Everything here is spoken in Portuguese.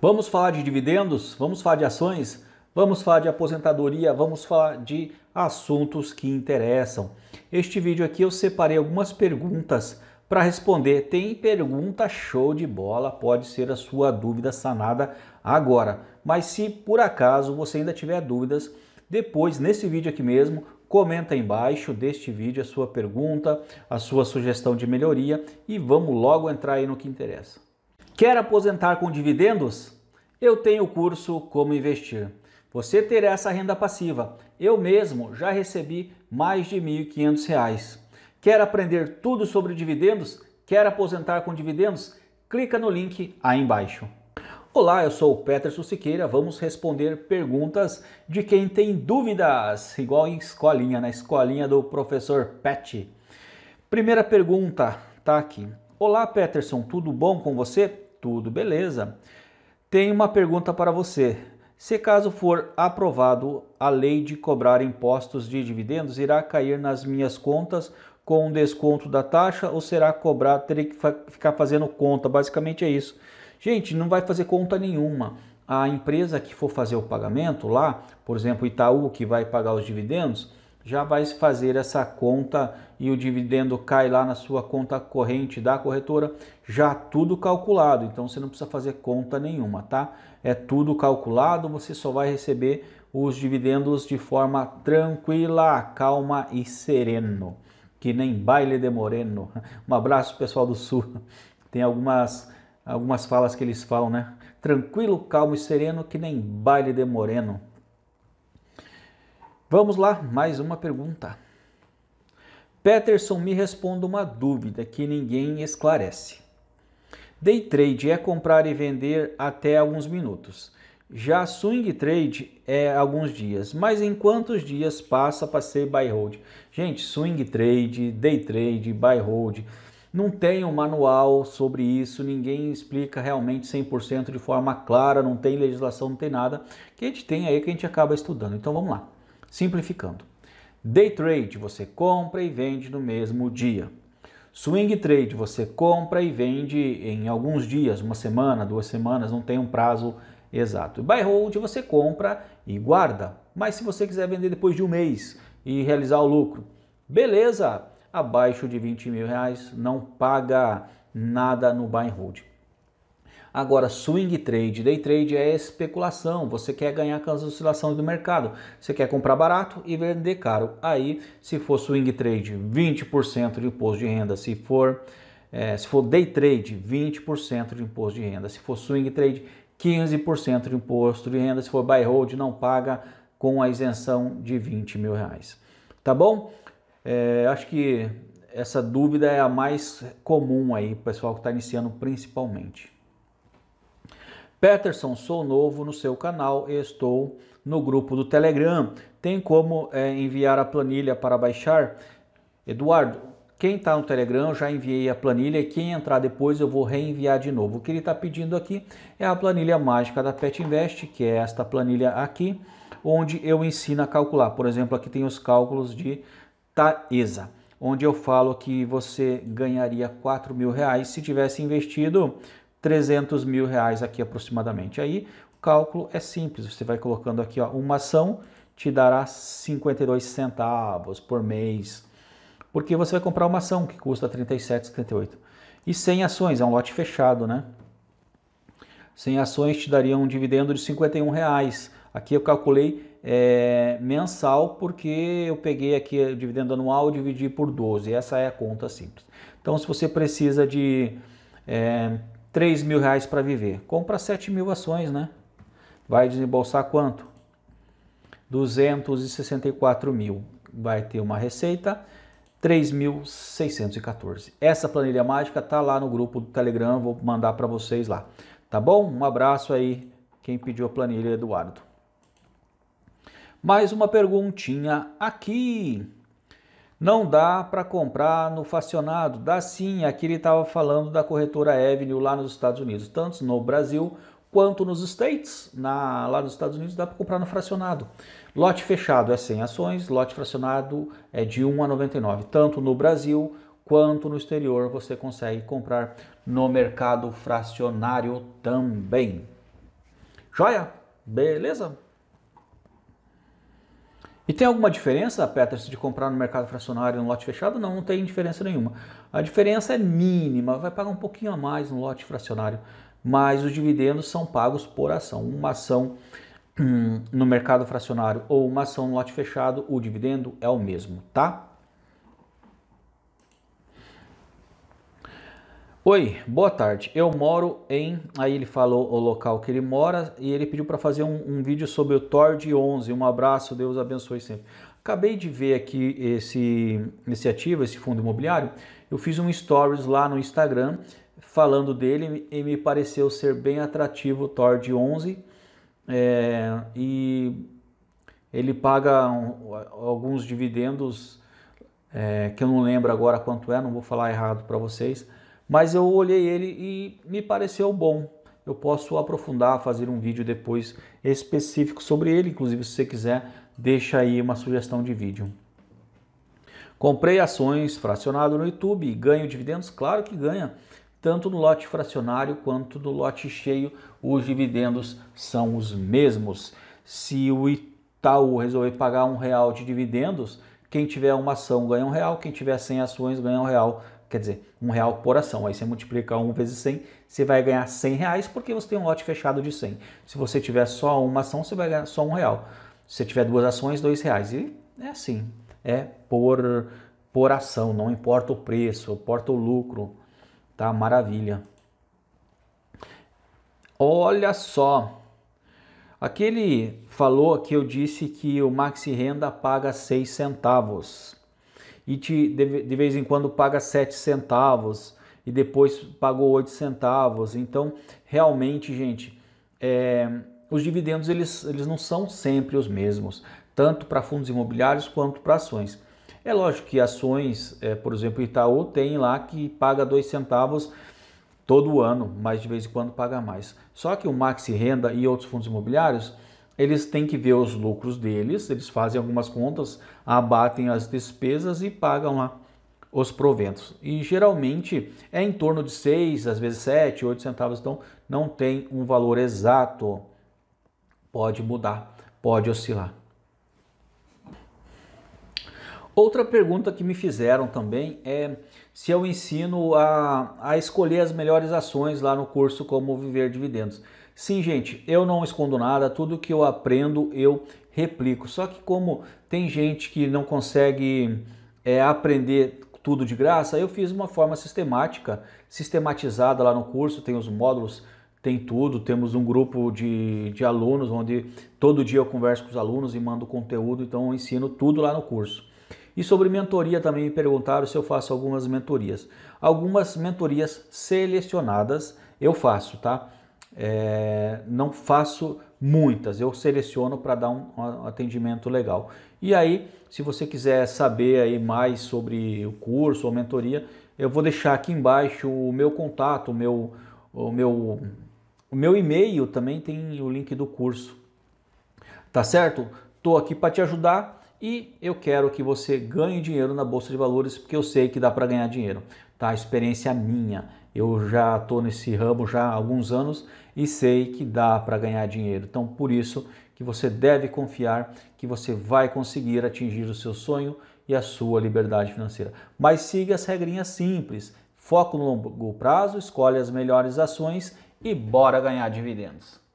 Vamos falar de dividendos? Vamos falar de ações? Vamos falar de aposentadoria? Vamos falar de assuntos que interessam. Este vídeo aqui eu separei algumas perguntas para responder. Tem pergunta show de bola, pode ser a sua dúvida sanada agora. Mas se por acaso você ainda tiver dúvidas, depois nesse vídeo aqui mesmo, comenta embaixo deste vídeo a sua pergunta, a sua sugestão de melhoria e vamos logo entrar aí no que interessa. Quer aposentar com dividendos? Eu tenho o curso Como Investir. Você terá essa renda passiva. Eu mesmo já recebi mais de R$ 1.500. Quer aprender tudo sobre dividendos? Quer aposentar com dividendos? Clica no link aí embaixo. Olá, eu sou o Peterson Siqueira. Vamos responder perguntas de quem tem dúvidas, igual em escolinha, na escolinha do professor Pet. Primeira pergunta, tá aqui. Olá, Peterson, tudo bom com você? Tudo beleza. Tem uma pergunta para você. Se caso for aprovado, a lei de cobrar impostos de dividendos irá cair nas minhas contas com um desconto da taxa ou será cobrar, terei que ficar fazendo conta? Basicamente é isso. Gente, não vai fazer conta nenhuma. A empresa que for fazer o pagamento lá, por exemplo, Itaú, que vai pagar os dividendos, já vai fazer essa conta e o dividendo cai lá na sua conta corrente da corretora, já tudo calculado. Então você não precisa fazer conta nenhuma, tá? É tudo calculado, você só vai receber os dividendos de forma tranquila, calma e sereno, que nem baile de moreno. Um abraço pessoal do sul. Tem algumas algumas falas que eles falam, né? Tranquilo, calmo e sereno, que nem baile de moreno. Vamos lá, mais uma pergunta. Peterson me responda uma dúvida que ninguém esclarece. Day trade é comprar e vender até alguns minutos. Já swing trade é alguns dias, mas em quantos dias passa para ser buy hold? Gente, swing trade, day trade, buy hold, não tem um manual sobre isso, ninguém explica realmente 100% de forma clara, não tem legislação, não tem nada. Que a gente tem aí que a gente acaba estudando. Então vamos lá. Simplificando. Day trade você compra e vende no mesmo dia. Swing trade você compra e vende em alguns dias, uma semana, duas semanas, não tem um prazo exato. Buy hold você compra e guarda, mas se você quiser vender depois de um mês e realizar o lucro, beleza, abaixo de 20 mil reais não paga nada no buy hold. Agora, swing trade, day trade é especulação. Você quer ganhar com as oscilações do mercado. Você quer comprar barato e vender caro. Aí, se for swing trade, 20% de imposto de renda. Se for, é, se for day trade, 20% de imposto de renda. Se for swing trade, 15% de imposto de renda. Se for buy hold, não paga com a isenção de 20 mil reais. Tá bom? É, acho que essa dúvida é a mais comum aí, pessoal que está iniciando principalmente. Peterson, sou novo no seu canal e estou no grupo do Telegram. Tem como é, enviar a planilha para baixar? Eduardo, quem está no Telegram, já enviei a planilha. Quem entrar depois, eu vou reenviar de novo. O que ele está pedindo aqui é a planilha mágica da Pet Invest, que é esta planilha aqui, onde eu ensino a calcular. Por exemplo, aqui tem os cálculos de Taesa, onde eu falo que você ganharia 4 mil reais se tivesse investido 300 mil reais aqui aproximadamente. Aí o cálculo é simples, você vai colocando aqui ó, uma ação te dará 52 centavos por mês, porque você vai comprar uma ação que custa 37,78. E 100 ações, é um lote fechado, né? 100 ações te daria um dividendo de 51 reais. Aqui eu calculei é, mensal porque eu peguei aqui o dividendo anual e dividi por 12. Essa é a conta simples. Então, se você precisa de é, 3 mil reais para viver. Compra 7 mil ações, né? Vai desembolsar quanto? 264 mil. Vai ter uma receita 3.614. Essa planilha mágica tá lá no grupo do Telegram, vou mandar para vocês lá. Tá bom? Um abraço aí quem pediu a planilha, Eduardo. Mais uma perguntinha aqui. Não dá para comprar no facionado, dá sim. Aqui ele estava falando da corretora Avenue lá nos Estados Unidos, tanto no Brasil quanto nos States, na, lá nos Estados Unidos dá para comprar no fracionado. Lote fechado é 100 ações, lote fracionado é de 1 a 99. Tanto no Brasil quanto no exterior você consegue comprar no mercado fracionário também. Joia? Beleza? E tem alguma diferença, Peterson, de comprar no mercado fracionário no lote fechado? Não, não tem diferença nenhuma. A diferença é mínima, vai pagar um pouquinho a mais no lote fracionário, mas os dividendos são pagos por ação. Uma ação hum, no mercado fracionário ou uma ação no lote fechado, o dividendo é o mesmo, tá? Oi, boa tarde. Eu moro em. Aí ele falou o local que ele mora e ele pediu para fazer um, um, vídeo sobre o Thor de 11. Um abraço, Deus abençoe sempre. Acabei de ver aqui esse, esse ativo, esse fundo imobiliário. Eu fiz um stories lá no Instagram falando dele e me pareceu ser bem atrativo o Thor de 11. É, e ele paga um, alguns dividendos é, que eu não lembro agora quanto é, não vou falar errado para vocês mas eu olhei ele e me pareceu bom. Eu posso aprofundar, fazer um vídeo depois específico sobre ele, inclusive se você quiser, deixa aí uma sugestão de vídeo. Comprei ações fracionado no YouTube ganho dividendos? Claro que ganha. Tanto no lote fracionário quanto no lote cheio, os dividendos são os mesmos. Se o Itaú resolver pagar um real de dividendos, quem tiver uma ação ganha um real, quem tiver 100 ações ganha um real quer dizer, um real por ação. Aí você multiplica 1 vezes 100, você vai ganhar 100 reais porque você tem um lote fechado de 100. Se você tiver só uma ação, você vai ganhar só um real. Se você tiver duas ações, dois reais. E é assim, é por, por ação, não importa o preço, importa o lucro. Tá, maravilha. Olha só, aquele falou que eu disse que o Maxi Renda paga 6 centavos e te, de, de vez em quando paga 7 centavos e depois pagou 8 centavos. Então, realmente, gente, é, os dividendos eles, eles não são sempre os mesmos, tanto para fundos imobiliários quanto para ações. É lógico que ações, é, por exemplo, Itaú tem lá que paga 2 centavos todo ano, mas de vez em quando paga mais. Só que o Maxi Renda e outros fundos imobiliários eles têm que ver os lucros deles, eles fazem algumas contas, abatem as despesas e pagam lá os proventos. E geralmente é em torno de 6, às vezes 7, 8 centavos, então não tem um valor exato. Pode mudar, pode oscilar. Outra pergunta que me fizeram também é se eu ensino a, a escolher as melhores ações lá no curso Como Viver Dividendos. Sim, gente, eu não escondo nada, tudo que eu aprendo eu replico. Só que como tem gente que não consegue é, aprender tudo de graça, eu fiz uma forma sistemática, sistematizada lá no curso, tem os módulos, tem tudo, temos um grupo de, de alunos onde todo dia eu converso com os alunos e mando conteúdo, então eu ensino tudo lá no curso. E sobre mentoria também me perguntaram se eu faço algumas mentorias. Algumas mentorias selecionadas eu faço, tá? É, não faço muitas, eu seleciono para dar um, um, atendimento legal. E aí, se você quiser saber aí mais sobre o curso ou mentoria, eu vou deixar aqui embaixo o meu contato, o meu, o meu, o meu e-mail também tem o link do curso. Tá certo? Tô aqui para te ajudar e eu quero que você ganhe dinheiro na bolsa de valores porque eu sei que dá para ganhar dinheiro, tá? Experiência é minha. Eu já estou nesse ramo já há alguns anos e sei que dá para ganhar dinheiro. Então, por isso que você deve confiar que você vai conseguir atingir o seu sonho e a sua liberdade financeira. Mas siga as regrinhas simples. Foco no longo prazo, escolhe as melhores ações e bora ganhar dividendos.